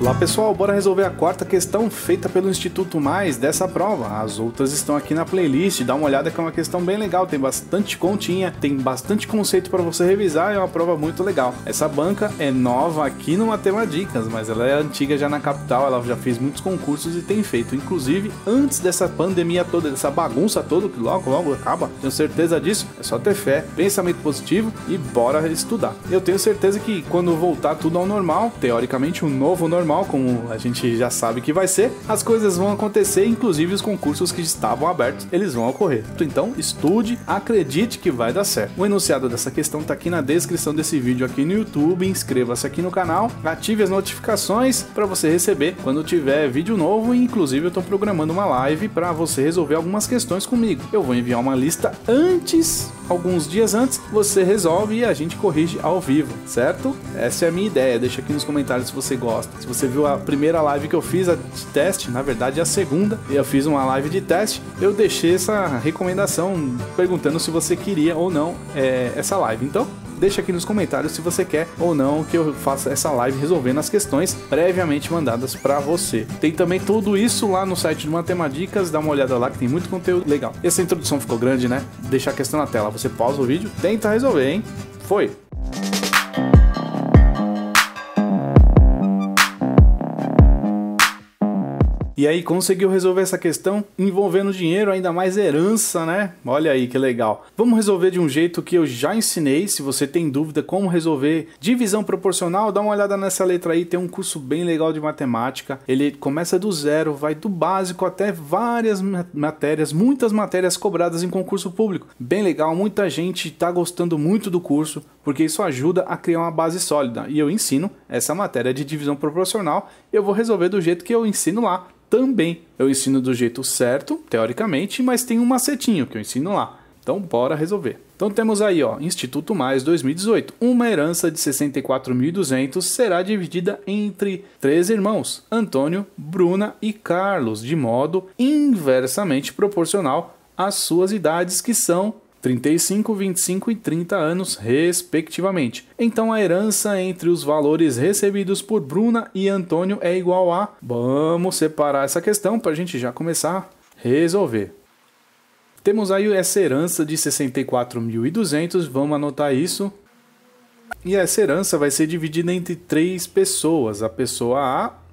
Olá pessoal, bora resolver a quarta questão feita pelo Instituto Mais dessa prova. As outras estão aqui na playlist, dá uma olhada que é uma questão bem legal, tem bastante continha, tem bastante conceito para você revisar, é uma prova muito legal. Essa banca é nova aqui no Dicas, mas ela é antiga já na capital, ela já fez muitos concursos e tem feito, inclusive antes dessa pandemia toda, dessa bagunça toda que logo logo acaba. Tenho certeza disso, é só ter fé, pensamento positivo e bora estudar. Eu tenho certeza que quando voltar tudo ao normal, teoricamente o um novo normal normal, como a gente já sabe que vai ser, as coisas vão acontecer, inclusive os concursos que estavam abertos, eles vão ocorrer. Então, estude, acredite que vai dar certo. O enunciado dessa questão está aqui na descrição desse vídeo aqui no YouTube, inscreva-se aqui no canal, ative as notificações para você receber quando tiver vídeo novo, e inclusive eu estou programando uma live para você resolver algumas questões comigo. Eu vou enviar uma lista antes alguns dias antes, você resolve e a gente corrige ao vivo, certo? Essa é a minha ideia. Deixa aqui nos comentários se você gosta. Se você viu a primeira live que eu fiz, a de teste, na verdade é a segunda, eu fiz uma live de teste, eu deixei essa recomendação perguntando se você queria ou não é, essa live. Então, deixa aqui nos comentários se você quer ou não que eu faça essa live resolvendo as questões previamente mandadas para você. Tem também tudo isso lá no site do Matemadicas, dá uma olhada lá que tem muito conteúdo legal. Essa introdução ficou grande, né? Deixa a questão na tela, você pausa o vídeo, tenta resolver, hein? Foi! E aí conseguiu resolver essa questão envolvendo dinheiro, ainda mais herança, né? Olha aí que legal. Vamos resolver de um jeito que eu já ensinei. Se você tem dúvida como resolver divisão proporcional, dá uma olhada nessa letra aí, tem um curso bem legal de matemática. Ele começa do zero, vai do básico até várias matérias, muitas matérias cobradas em concurso público. Bem legal, muita gente está gostando muito do curso, porque isso ajuda a criar uma base sólida. E eu ensino essa matéria de divisão proporcional eu vou resolver do jeito que eu ensino lá também. Eu ensino do jeito certo, teoricamente, mas tem um macetinho que eu ensino lá. Então bora resolver. Então temos aí, ó, Instituto Mais 2018. Uma herança de 64.200 será dividida entre três irmãos, Antônio, Bruna e Carlos, de modo inversamente proporcional às suas idades, que são 35, 25 e 30 anos, respectivamente. Então a herança entre os valores recebidos por Bruna e Antônio é igual a. Vamos separar essa questão para a gente já começar a resolver. Temos aí essa herança de 64.200, vamos anotar isso. E essa herança vai ser dividida entre três pessoas: a pessoa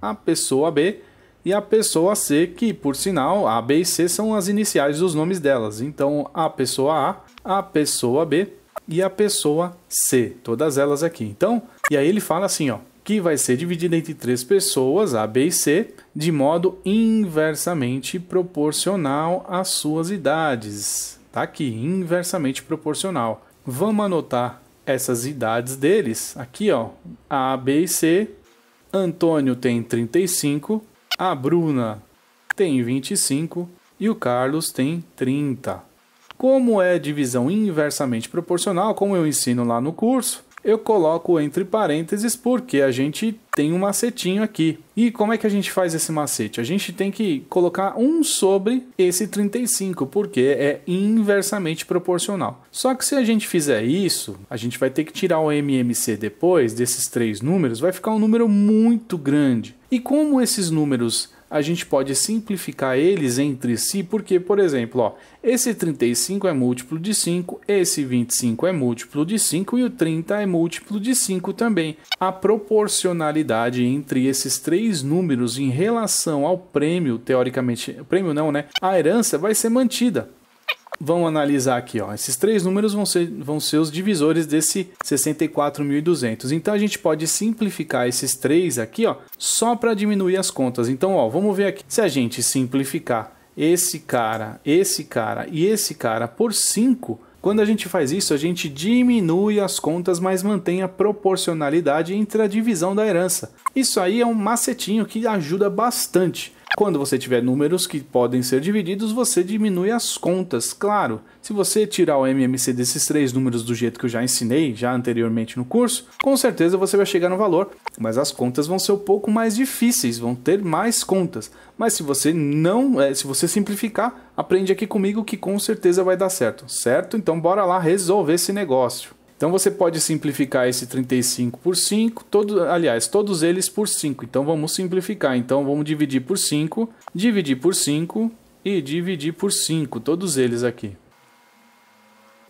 A, a pessoa B e a pessoa C, que por sinal A, B e C são as iniciais dos nomes delas. Então a pessoa A, a pessoa B e a pessoa C, todas elas aqui. Então, e aí ele fala assim, ó, que vai ser dividida entre três pessoas, A, B e C, de modo inversamente proporcional às suas idades. Tá aqui, inversamente proporcional. Vamos anotar essas idades deles aqui, ó. A, B e C. Antônio tem 35, a Bruna tem 25 e o Carlos tem 30. Como é divisão inversamente proporcional, como eu ensino lá no curso, eu coloco entre parênteses porque a gente tem um macetinho aqui. E como é que a gente faz esse macete? A gente tem que colocar um sobre esse 35, porque é inversamente proporcional. Só que se a gente fizer isso, a gente vai ter que tirar o MMC depois desses três números, vai ficar um número muito grande. E como esses números a gente pode simplificar eles entre si, porque, por exemplo, ó, esse 35 é múltiplo de 5, esse 25 é múltiplo de 5 e o 30 é múltiplo de 5 também. A proporcionalidade entre esses três números em relação ao prêmio, teoricamente, prêmio não, né? A herança vai ser mantida vamos analisar aqui, ó. Esses três números vão ser, vão ser os divisores desse 64.200. Então a gente pode simplificar esses três aqui, ó, só para diminuir as contas. Então, ó, vamos ver aqui. Se a gente simplificar esse cara, esse cara e esse cara por 5, quando a gente faz isso, a gente diminui as contas, mas mantém a proporcionalidade entre a divisão da herança. Isso aí é um macetinho que ajuda bastante. Quando você tiver números que podem ser divididos, você diminui as contas, claro. Se você tirar o MMC desses três números do jeito que eu já ensinei, já anteriormente no curso, com certeza você vai chegar no valor, mas as contas vão ser um pouco mais difíceis, vão ter mais contas. Mas se você não, é, se você simplificar, aprende aqui comigo que com certeza vai dar certo, certo? Então bora lá resolver esse negócio. Então você pode simplificar esse 35 por 5, todo, aliás, todos eles por 5. Então vamos simplificar. Então vamos dividir por 5, dividir por 5 e dividir por 5, todos eles aqui.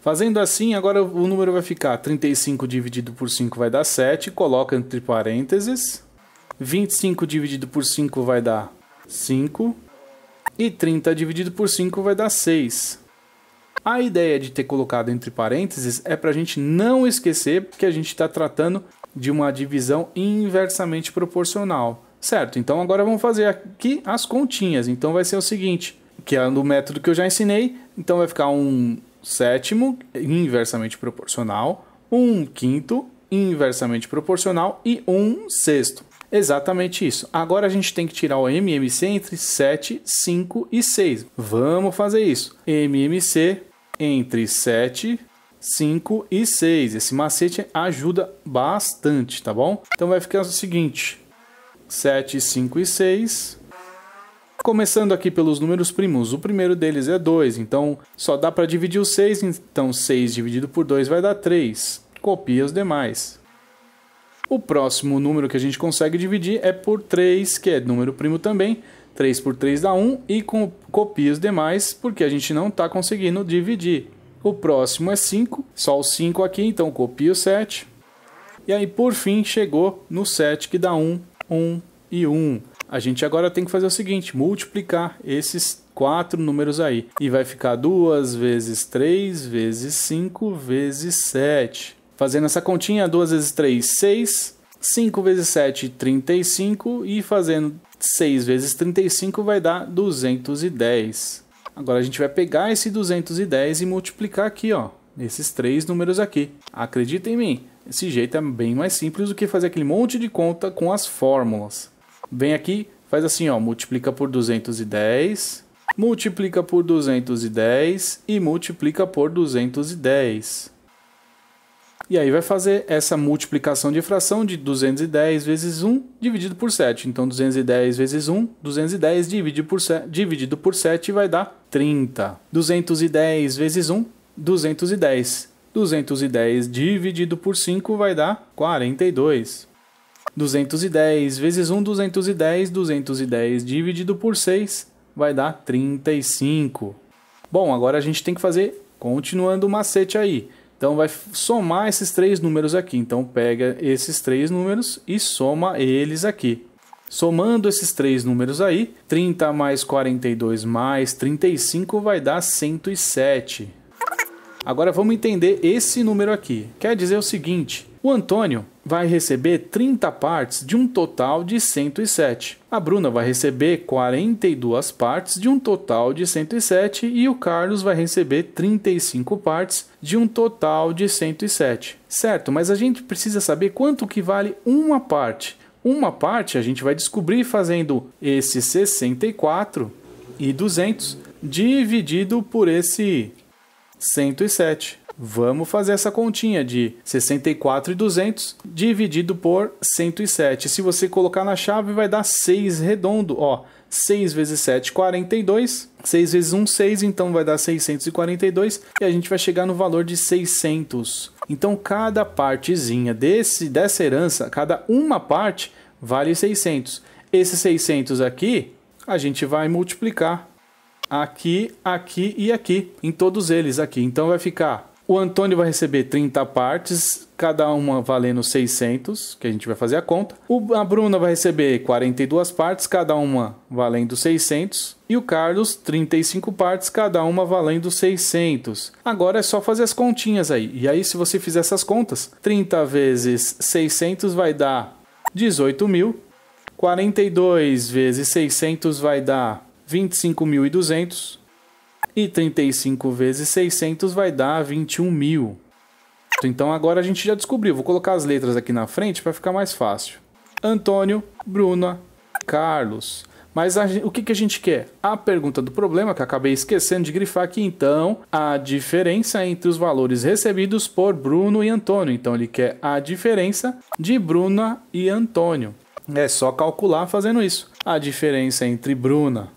Fazendo assim, agora o número vai ficar 35 dividido por 5 vai dar 7, coloca entre parênteses. 25 dividido por 5 vai dar 5. E 30 dividido por 5 vai dar 6. A ideia de ter colocado entre parênteses é para a gente não esquecer que a gente está tratando de uma divisão inversamente proporcional. Certo, então agora vamos fazer aqui as continhas. Então vai ser o seguinte, que é no método que eu já ensinei. Então vai ficar um sétimo inversamente proporcional, um quinto inversamente proporcional e um sexto. Exatamente isso. Agora a gente tem que tirar o MMC entre 7, 5 e 6. Vamos fazer isso. MMC entre 7, 5 e 6. Esse macete ajuda bastante, tá bom? Então vai ficar o seguinte: 7, 5 e 6. Começando aqui pelos números primos, o primeiro deles é 2, então só dá para dividir o 6, então 6 dividido por 2 vai dar 3. Copia os demais. O próximo número que a gente consegue dividir é por 3, que é número primo também, 3 por 3 dá 1 e com, copia os demais porque a gente não está conseguindo dividir. O próximo é 5, só o 5 aqui, então copia o 7. E aí, por fim, chegou no 7 que dá 1, 1 e 1. A gente agora tem que fazer o seguinte, multiplicar esses quatro números aí. E vai ficar 2 vezes 3 vezes 5 vezes 7. Fazendo essa continha, 2 vezes 3, 6. 5 vezes 7, 35. E fazendo 6 vezes 35 vai dar 210. Agora a gente vai pegar esse 210 e multiplicar aqui, ó, nesses três números aqui. Acredita em mim, esse jeito é bem mais simples do que fazer aquele monte de conta com as fórmulas. Vem aqui, faz assim, ó, multiplica por 210, multiplica por 210 e multiplica por 210. E aí vai fazer essa multiplicação de fração de 210 vezes 1 dividido por 7. Então 210 vezes 1, 210 dividido por 7, dividido por 7 vai dar 30. 210 vezes 1, 210. 210 dividido por 5 vai dar 42. 210 vezes 1, 210. 210 dividido por 6 vai dar 35. Bom, agora a gente tem que fazer continuando o macete aí. Então vai somar esses três números aqui. Então pega esses três números e soma eles aqui. Somando esses três números aí, 30 mais 42 mais 35 vai dar 107. Agora vamos entender esse número aqui. Quer dizer o seguinte, o Antônio vai receber 30 partes de um total de 107. A Bruna vai receber 42 partes de um total de 107 e o Carlos vai receber 35 partes de um total de 107. Certo, mas a gente precisa saber quanto que vale uma parte. Uma parte a gente vai descobrir fazendo esse 64 e 200 dividido por esse 107. Vamos fazer essa continha de 64,200 dividido por 107. Se você colocar na chave, vai dar 6 redondo. Ó, 6 vezes 7, 42. 6 vezes 1, 6. Então vai dar 642. E a gente vai chegar no valor de 600. Então cada partezinha desse, dessa herança, cada uma parte, vale 600. Esse 600 aqui, a gente vai multiplicar aqui, aqui e aqui, em todos eles aqui. Então vai ficar o Antônio vai receber 30 partes, cada uma valendo 600, que a gente vai fazer a conta. O, a Bruna vai receber 42 partes, cada uma valendo 600. E o Carlos, 35 partes, cada uma valendo 600. Agora é só fazer as continhas aí. E aí, se você fizer essas contas, 30 vezes 600 vai dar 18 mil. 42 vezes 600 vai dar 25.200. E 35 vezes 600 vai dar 21 mil. Então agora a gente já descobriu. Vou colocar as letras aqui na frente para ficar mais fácil. Antônio, Bruna, Carlos. Mas a, o que, que a gente quer? A pergunta do problema, que acabei esquecendo de grifar aqui, então, a diferença entre os valores recebidos por Bruno e Antônio. Então, ele quer a diferença de Bruna e Antônio. É só calcular fazendo isso. A diferença entre Bruna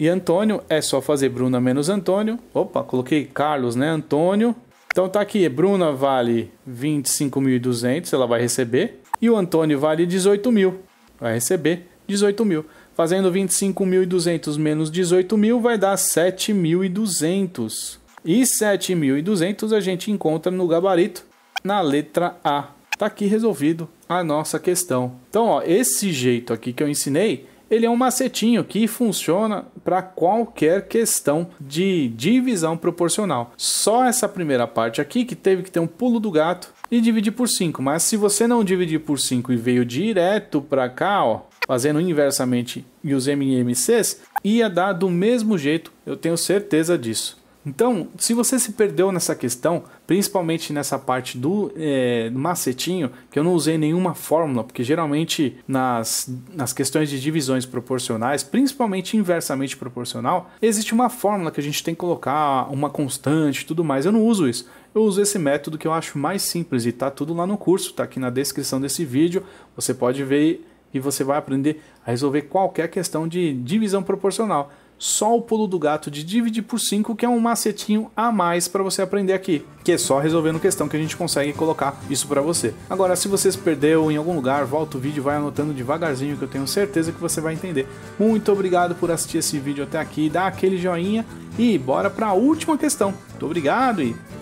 e Antônio é só fazer Bruna menos Antônio. Opa, coloquei Carlos, né? Antônio. Então tá aqui, Bruna vale 25.200, ela vai receber. E o Antônio vale 18 mil, vai receber 18 mil. Fazendo 25.200 menos 18 mil vai dar 7.200. E 7.200 a gente encontra no gabarito, na letra A. Tá aqui resolvido a nossa questão. Então, ó, esse jeito aqui que eu ensinei ele é um macetinho que funciona para qualquer questão de divisão proporcional. Só essa primeira parte aqui que teve que ter um pulo do gato e dividir por 5, mas se você não dividir por 5 e veio direto para cá, ó, fazendo inversamente e os MMCs, ia dar do mesmo jeito, eu tenho certeza disso. Então, se você se perdeu nessa questão, principalmente nessa parte do, é, macetinho, que eu não usei nenhuma fórmula, porque geralmente nas, nas questões de divisões proporcionais, principalmente inversamente proporcional, existe uma fórmula que a gente tem que colocar, uma constante tudo mais. Eu não uso isso. Eu uso esse método que eu acho mais simples e está tudo lá no curso, está aqui na descrição desse vídeo. Você pode ver e você vai aprender a resolver qualquer questão de divisão proporcional só o pulo do gato de dividir por 5, que é um macetinho a mais para você aprender aqui, que é só resolvendo questão que a gente consegue colocar isso para você. Agora, se você se perdeu em algum lugar, volta o vídeo e vai anotando devagarzinho, que eu tenho certeza que você vai entender. Muito obrigado por assistir esse vídeo até aqui, dá aquele joinha e bora para a última questão. Muito obrigado e